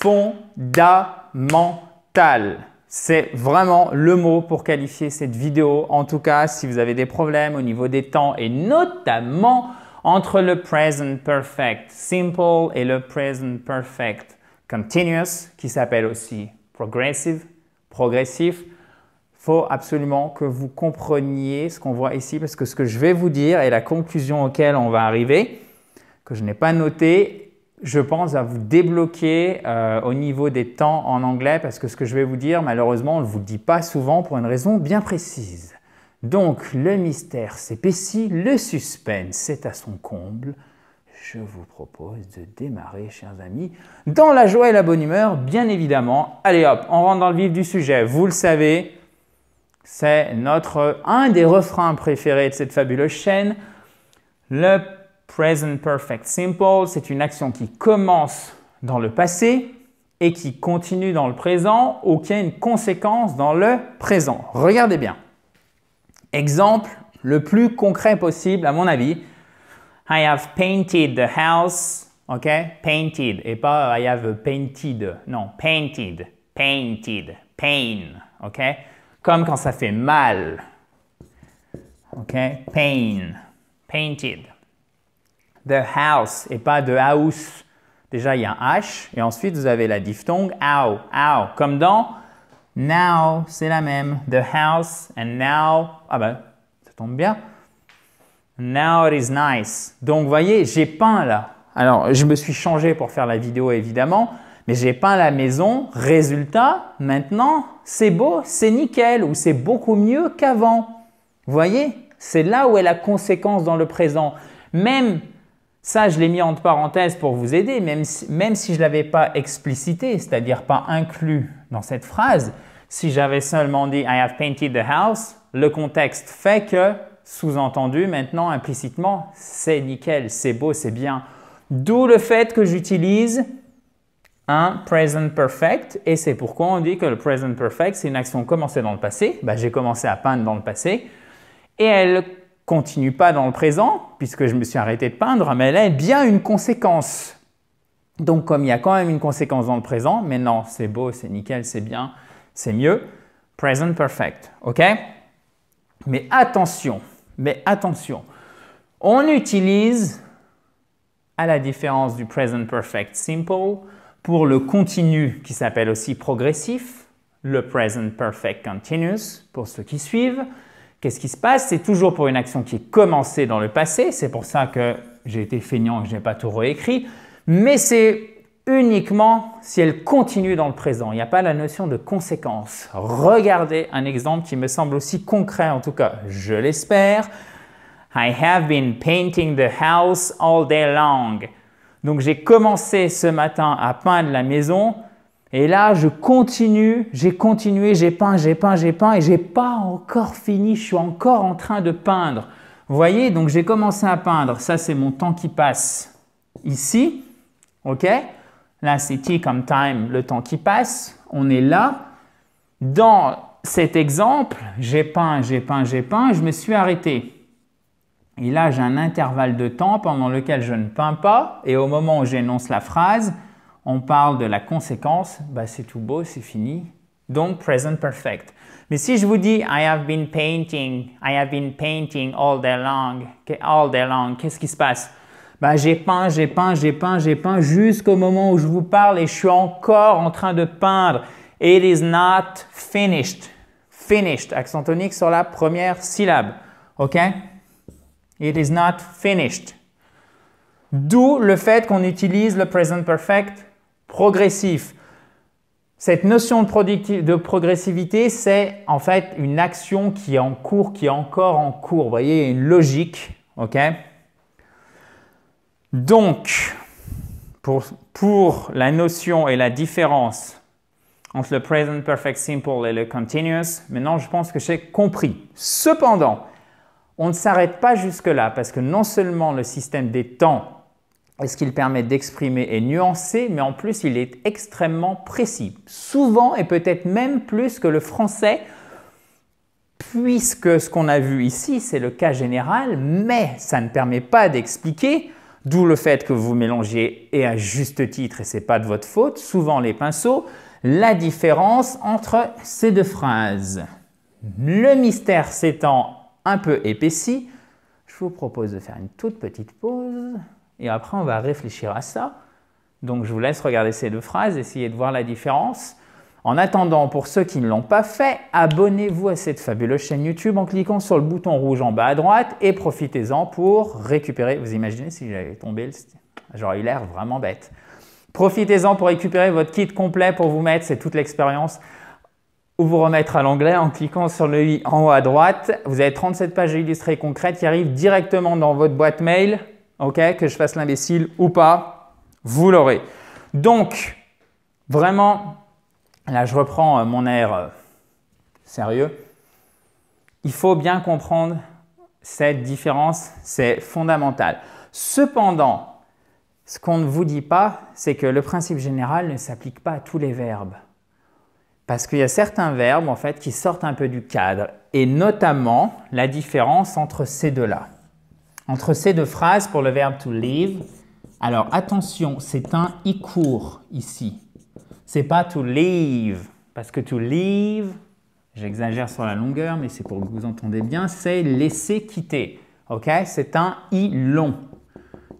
fondamental. C'est vraiment le mot pour qualifier cette vidéo. En tout cas, si vous avez des problèmes au niveau des temps et notamment entre le present perfect simple et le present perfect continuous qui s'appelle aussi progressive, progressif, faut absolument que vous compreniez ce qu'on voit ici parce que ce que je vais vous dire et la conclusion auquel on va arriver que je n'ai pas noté je pense, à vous débloquer euh, au niveau des temps en anglais parce que ce que je vais vous dire, malheureusement, on ne vous le dit pas souvent pour une raison bien précise. Donc, le mystère s'épaissit, le suspense est à son comble. Je vous propose de démarrer, chers amis, dans la joie et la bonne humeur, bien évidemment. Allez hop, on rentre dans le vif du sujet. Vous le savez, c'est notre un des refrains préférés de cette fabuleuse chaîne. Le Present Perfect Simple, c'est une action qui commence dans le passé et qui continue dans le présent ou qui a une conséquence dans le présent. Regardez bien. Exemple le plus concret possible à mon avis. I have painted the house, ok? Painted et pas I have painted. Non, painted, painted, pain, ok? Comme quand ça fait mal, ok? Pain, painted the house et pas de house. Déjà, il y a un H et ensuite vous avez la diphtongue ow, ow, comme dans now, c'est la même. The house and now, ah ben, ça tombe bien. Now it is nice. Donc, voyez, j'ai peint là. Alors, je me suis changé pour faire la vidéo évidemment, mais j'ai peint la maison. Résultat, maintenant, c'est beau, c'est nickel ou c'est beaucoup mieux qu'avant. Voyez, c'est là où est la conséquence dans le présent. Même ça, je l'ai mis entre parenthèses pour vous aider, même si, même si je ne l'avais pas explicité, c'est-à-dire pas inclus dans cette phrase. Si j'avais seulement dit I have painted the house, le contexte fait que, sous-entendu, maintenant, implicitement, c'est nickel, c'est beau, c'est bien. D'où le fait que j'utilise un present perfect et c'est pourquoi on dit que le present perfect, c'est une action commencée dans le passé. Bah, j'ai commencé à peindre dans le passé et elle continue pas dans le présent, puisque je me suis arrêté de peindre, mais elle a bien une conséquence. Donc comme il y a quand même une conséquence dans le présent, mais non, c'est beau, c'est nickel, c'est bien, c'est mieux, present perfect, ok Mais attention, mais attention, on utilise, à la différence du present perfect simple, pour le continu qui s'appelle aussi progressif, le present perfect continuous, pour ceux qui suivent, qu'est-ce qui se passe C'est toujours pour une action qui est commencée dans le passé, c'est pour ça que j'ai été feignant et que je n'ai pas tout réécrit, mais c'est uniquement si elle continue dans le présent. Il n'y a pas la notion de conséquence. Regardez un exemple qui me semble aussi concret, en tout cas, je l'espère. I have been painting the house all day long. Donc j'ai commencé ce matin à peindre la maison et là, je continue, j'ai continué, j'ai peint, j'ai peint, j'ai peint, et j'ai pas encore fini, je suis encore en train de peindre. Vous voyez, donc j'ai commencé à peindre, ça c'est mon temps qui passe ici, ok Là c'est T comme time, le temps qui passe, on est là. Dans cet exemple, j'ai peint, j'ai peint, j'ai peint, je me suis arrêté. Et là, j'ai un intervalle de temps pendant lequel je ne peins pas, et au moment où j'énonce la phrase, on parle de la conséquence, bah, c'est tout beau, c'est fini. Donc, present perfect. Mais si je vous dis I have been painting, I have been painting all day long, all day long, qu'est-ce qui se passe? Ben, j'ai peint, j'ai peint, j'ai peint, j'ai peint jusqu'au moment où je vous parle et je suis encore en train de peindre. It is not finished. Finished. Accent tonique sur la première syllabe. OK? It is not finished. D'où le fait qu'on utilise le present perfect progressif. Cette notion de, progressivité, c'est en fait une action qui est en cours, qui est encore en cours. Vous voyez, une logique. OK Donc, pour, pour la notion et la différence entre le present perfect simple et le continuous, maintenant je pense que j'ai compris. Cependant, on ne s'arrête pas jusque-là parce que non seulement le système des temps ce qu'il permet d'exprimer est nuancé, mais en plus il est extrêmement précis, souvent et peut-être même plus que le français, puisque ce qu'on a vu ici c'est le cas général, mais ça ne permet pas d'expliquer, d'où le fait que vous mélangez et à juste titre, et c'est pas de votre faute, souvent les pinceaux, la différence entre ces deux phrases. Le mystère s'étant un peu épaissi, je vous propose de faire une toute petite pause. Et après, on va réfléchir à ça. Donc, je vous laisse regarder ces deux phrases, essayer de voir la différence. En attendant, pour ceux qui ne l'ont pas fait, abonnez-vous à cette fabuleuse chaîne YouTube en cliquant sur le bouton rouge en bas à droite et profitez-en pour récupérer. Vous imaginez si j'avais tombé, j'aurais eu l'air vraiment bête. Profitez-en pour récupérer votre kit complet pour vous mettre, c'est toute l'expérience ou vous remettre à l'anglais en cliquant sur le i en haut à droite. Vous avez 37 pages illustrées concrètes qui arrivent directement dans votre boîte mail ok, que je fasse l'imbécile ou pas, vous l'aurez. Donc, vraiment, là je reprends euh, mon air euh, sérieux, il faut bien comprendre cette différence, c'est fondamental. Cependant, ce qu'on ne vous dit pas, c'est que le principe général ne s'applique pas à tous les verbes. Parce qu'il y a certains verbes en fait qui sortent un peu du cadre, et notamment la différence entre ces deux-là entre ces deux phrases pour le verbe to leave », Alors attention, c'est un i court ici. C'est pas to leave, parce que to leave, j'exagère sur la longueur, mais c'est pour que vous entendiez bien, c'est laisser quitter. Ok C'est un i long.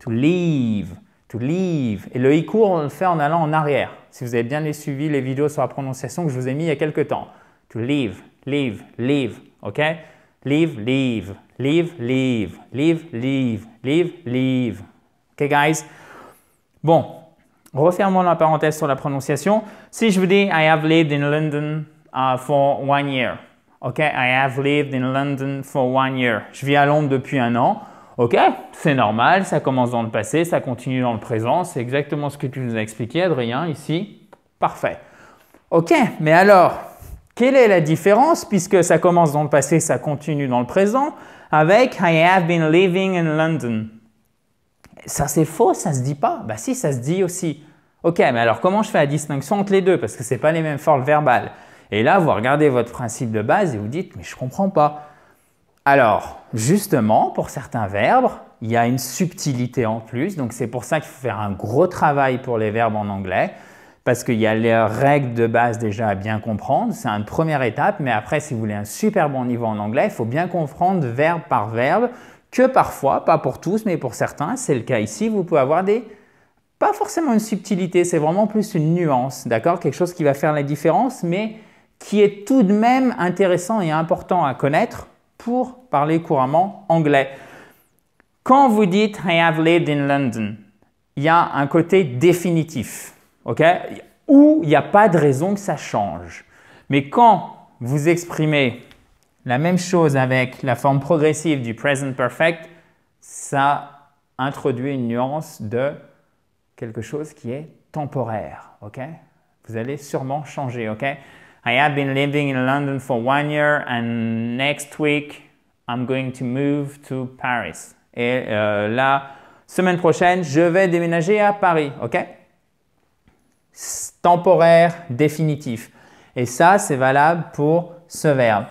To leave, to leave. Et le i court, on le fait en allant en arrière. Si vous avez bien suivi les vidéos sur la prononciation que je vous ai mis il y a quelques temps. To leave, leave, leave. Ok Leave, leave. Leave, live leave, live leave, live OK, guys? Bon, refermons la parenthèse sur la prononciation. Si je vous dis I have lived in London uh, for one year. OK, I have lived in London for one year. Je vis à Londres depuis un an. OK, c'est normal, ça commence dans le passé, ça continue dans le présent. C'est exactement ce que tu nous as expliqué, Adrien, ici. Parfait. OK, mais alors, quelle est la différence, puisque ça commence dans le passé, ça continue dans le présent, avec I have been living in London Ça c'est faux, ça se dit pas. Bah si, ça se dit aussi. Ok, mais alors comment je fais la distinction entre les deux Parce que ce n'est pas les mêmes formes verbales. Et là, vous regardez votre principe de base et vous dites, mais je ne comprends pas. Alors, justement, pour certains verbes, il y a une subtilité en plus. Donc c'est pour ça qu'il faut faire un gros travail pour les verbes en anglais parce qu'il y a les règles de base déjà à bien comprendre. C'est une première étape, mais après, si vous voulez un super bon niveau en anglais, il faut bien comprendre verbe par verbe que parfois, pas pour tous, mais pour certains, c'est le cas ici, vous pouvez avoir des... Pas forcément une subtilité, c'est vraiment plus une nuance, d'accord Quelque chose qui va faire la différence, mais qui est tout de même intéressant et important à connaître pour parler couramment anglais. Quand vous dites I have lived in London, il y a un côté définitif ok Ou il n'y a pas de raison que ça change. Mais quand vous exprimez la même chose avec la forme progressive du present perfect, ça introduit une nuance de quelque chose qui est temporaire, ok Vous allez sûrement changer, ok I have been living in London for one year and next week I'm going to move to Paris. Et euh, la semaine prochaine, je vais déménager à Paris, ok temporaire, définitif. Et ça, c'est valable pour ce verbe.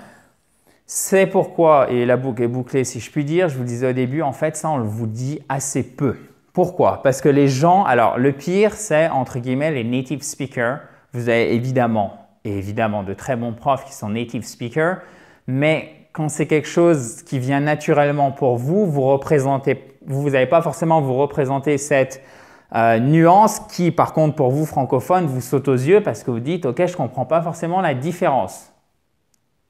C'est pourquoi, et la boucle est bouclée si je puis dire, je vous le disais au début, en fait, ça, on le vous dit assez peu. Pourquoi Parce que les gens, alors le pire, c'est entre guillemets les native speakers. Vous avez évidemment, et évidemment, de très bons profs qui sont native speakers, mais quand c'est quelque chose qui vient naturellement pour vous, vous représentez, vous n'avez pas forcément vous représenter cette euh, nuance qui, par contre, pour vous francophones, vous saute aux yeux parce que vous dites, OK, je ne comprends pas forcément la différence.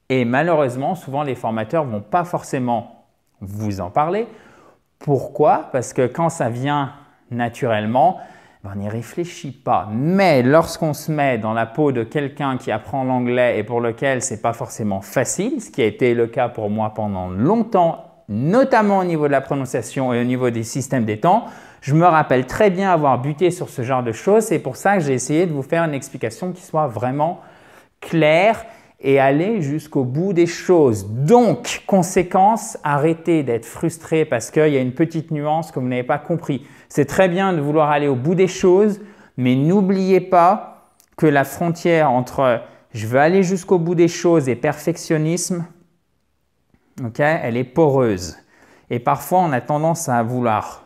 Et malheureusement, souvent, les formateurs ne vont pas forcément vous en parler. Pourquoi Parce que quand ça vient naturellement, ben, on n'y réfléchit pas. Mais lorsqu'on se met dans la peau de quelqu'un qui apprend l'anglais et pour lequel c'est pas forcément facile, ce qui a été le cas pour moi pendant longtemps notamment au niveau de la prononciation et au niveau des systèmes des temps. Je me rappelle très bien avoir buté sur ce genre de choses. C'est pour ça que j'ai essayé de vous faire une explication qui soit vraiment claire et aller jusqu'au bout des choses. Donc, conséquence, arrêtez d'être frustré parce qu'il y a une petite nuance que vous n'avez pas compris. C'est très bien de vouloir aller au bout des choses, mais n'oubliez pas que la frontière entre je veux aller jusqu'au bout des choses et perfectionnisme, elle est poreuse. Et parfois, on a tendance à vouloir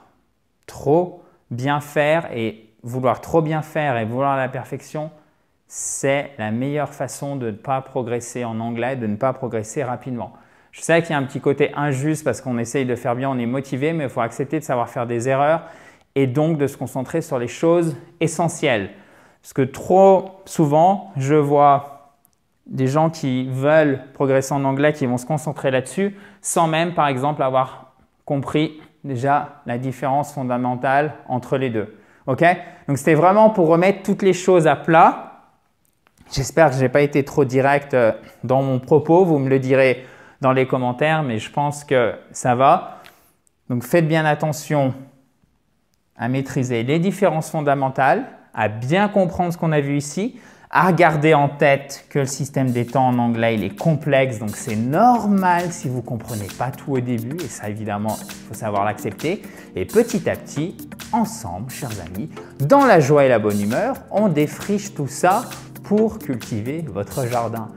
trop bien faire et vouloir trop bien faire et vouloir la perfection, c'est la meilleure façon de ne pas progresser en anglais, de ne pas progresser rapidement. Je sais qu'il y a un petit côté injuste parce qu'on essaye de faire bien, on est motivé, mais il faut accepter de savoir faire des erreurs et donc de se concentrer sur les choses essentielles. Parce que trop souvent, je vois des gens qui veulent progresser en anglais, qui vont se concentrer là-dessus, sans même, par exemple, avoir compris déjà la différence fondamentale entre les deux. OK Donc, c'était vraiment pour remettre toutes les choses à plat. J'espère que je n'ai pas été trop direct euh, dans mon propos. Vous me le direz dans les commentaires, mais je pense que ça va. Donc, faites bien attention à maîtriser les différences fondamentales, à bien comprendre ce qu'on a vu ici, à regarder en tête que le système des temps en anglais, il est complexe, donc c'est normal si vous ne comprenez pas tout au début, et ça évidemment, il faut savoir l'accepter. Et petit à petit, ensemble, chers amis, dans la joie et la bonne humeur, on défriche tout ça pour cultiver votre jardin.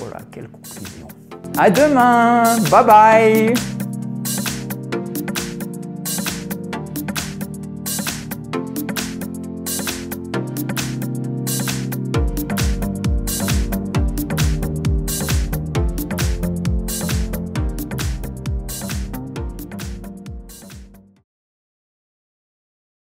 Oh là, quelle conclusion À demain Bye bye